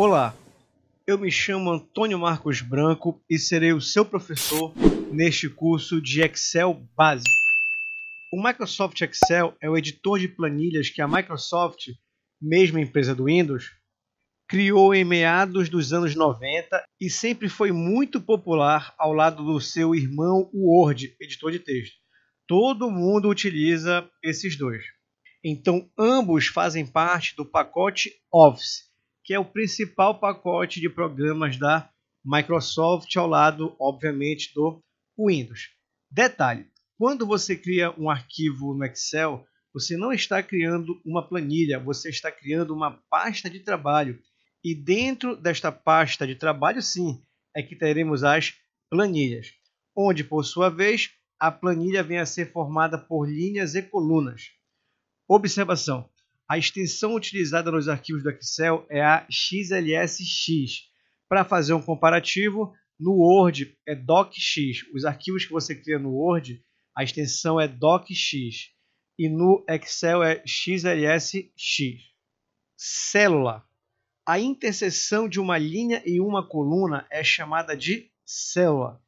Olá, eu me chamo Antônio Marcos Branco e serei o seu professor neste curso de Excel básico. O Microsoft Excel é o editor de planilhas que a Microsoft, mesma empresa do Windows, criou em meados dos anos 90 e sempre foi muito popular ao lado do seu irmão Word, editor de texto. Todo mundo utiliza esses dois. Então, ambos fazem parte do pacote Office, que é o principal pacote de programas da Microsoft, ao lado, obviamente, do Windows. Detalhe: quando você cria um arquivo no Excel, você não está criando uma planilha, você está criando uma pasta de trabalho. E dentro desta pasta de trabalho, sim, é que teremos as planilhas, onde, por sua vez, a planilha vem a ser formada por linhas e colunas. Observação: a extensão utilizada nos arquivos do Excel é a XLSX. Para fazer um comparativo, no Word é docx. Os arquivos que você cria no Word, a extensão é docx. E no Excel é xlsx. Célula. A interseção de uma linha e uma coluna é chamada de célula.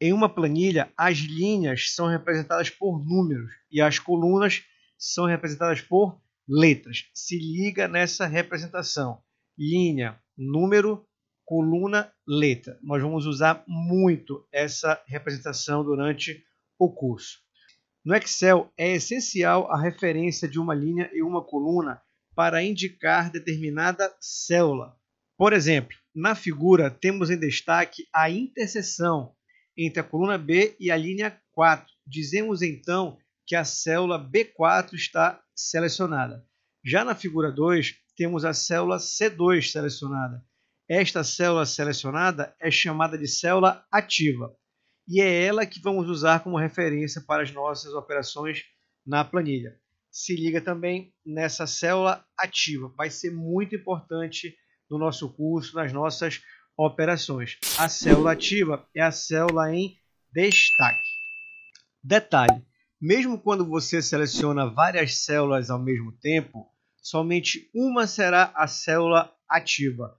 Em uma planilha, as linhas são representadas por números e as colunas são representadas por letras. Se liga nessa representação: linha, número, coluna, letra. Nós vamos usar muito essa representação durante o curso. No Excel, é essencial a referência de uma linha e uma coluna para indicar determinada célula. Por exemplo, na figura temos em destaque a interseção entre a coluna B e a linha 4. Dizemos então que a célula B4 está selecionada. Já na figura 2, temos a célula C2 selecionada. Esta célula selecionada é chamada de célula ativa e é ela que vamos usar como referência para as nossas operações na planilha. Se liga também nessa célula ativa, vai ser muito importante no nosso curso, nas nossas operações. A célula ativa é a célula em destaque. Detalhe: mesmo quando você seleciona várias células ao mesmo tempo, somente uma será a célula ativa.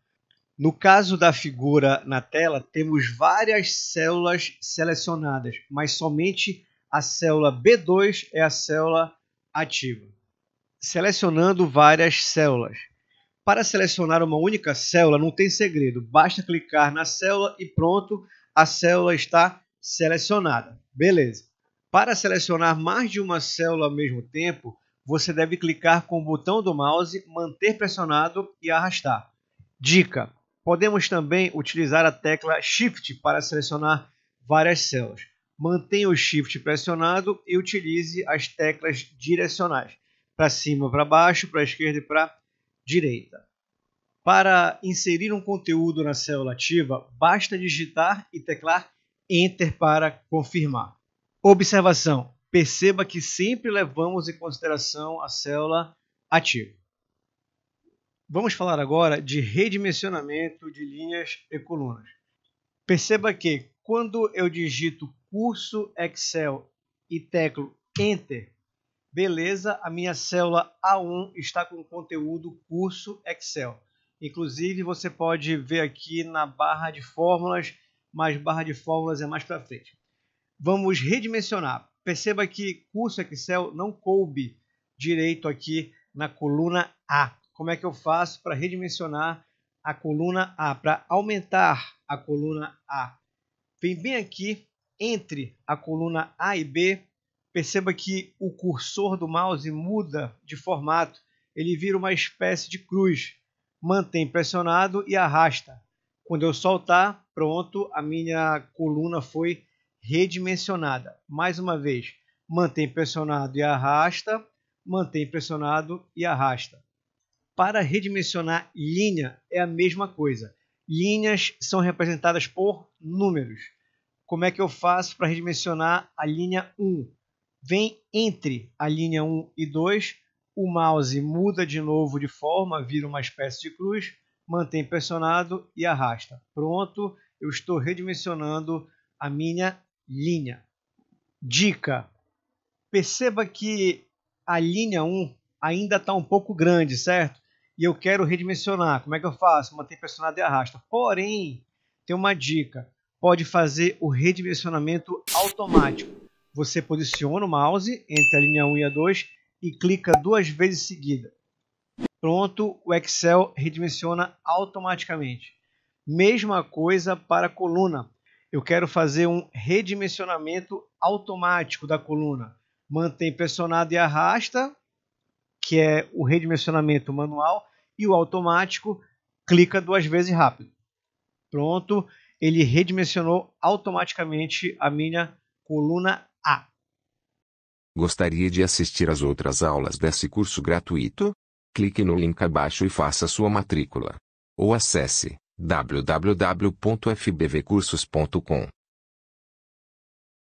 No caso da figura na tela, temos várias células selecionadas, mas somente a célula B2 é a célula ativa. Selecionando várias células. Para selecionar uma única célula, não tem segredo, basta clicar na célula e pronto, a célula está selecionada. Beleza. Para selecionar mais de uma célula ao mesmo tempo, você deve clicar com o botão do mouse, manter pressionado e arrastar. Dica: podemos também utilizar a tecla Shift para selecionar várias células. Mantenha o Shift pressionado e utilize as teclas direcionais para cima, para baixo, para esquerda e para direita. Para inserir um conteúdo na célula ativa, basta digitar e teclar Enter para confirmar. Observação: perceba que sempre levamos em consideração a célula ativa. Vamos falar agora de redimensionamento de linhas e colunas. Perceba que quando eu digito curso Excel e teclo Enter, beleza, a minha célula A1 está com o conteúdo curso Excel. Inclusive, você pode ver aqui na barra de fórmulas, mas barra de fórmulas é mais para frente vamos redimensionar. Perceba que curso Excel não coube direito aqui na coluna A. Como é que eu faço para redimensionar a coluna A, para aumentar a coluna A? Vem bem aqui entre a coluna A e B. Perceba que o cursor do mouse muda de formato. Ele vira uma espécie de cruz. Mantém pressionado e arrasta. Quando eu soltar, pronto, a minha coluna foi redimensionada. Mais uma vez, mantém pressionado e arrasta, mantém pressionado e arrasta. Para redimensionar linha é a mesma coisa. Linhas são representadas por números. Como é que eu faço para redimensionar a linha 1? Vem entre a linha 1 e 2, o mouse muda de novo de forma, vira uma espécie de cruz, mantém pressionado e arrasta. Pronto, eu estou redimensionando a minha linha. Dica: perceba que a linha 1 ainda está um pouco grande, certo? E eu quero redimensionar. Como é que eu faço? Manter pressionado e arrasta. Porém, tem uma dica: pode fazer o redimensionamento automático. Você posiciona o mouse entre a linha 1 e a 2 e clica duas vezes seguida. Pronto, o Excel redimensiona automaticamente. Mesma coisa para a coluna eu quero fazer um redimensionamento automático da coluna. Mantém pressionado e arrasta, que é o redimensionamento manual, e o automático, clica duas vezes rápido. Pronto, ele redimensionou automaticamente a minha coluna A. Gostaria de assistir às outras aulas desse curso gratuito? Clique no link abaixo e faça sua matrícula. Ou acesse www.fbvcursos.com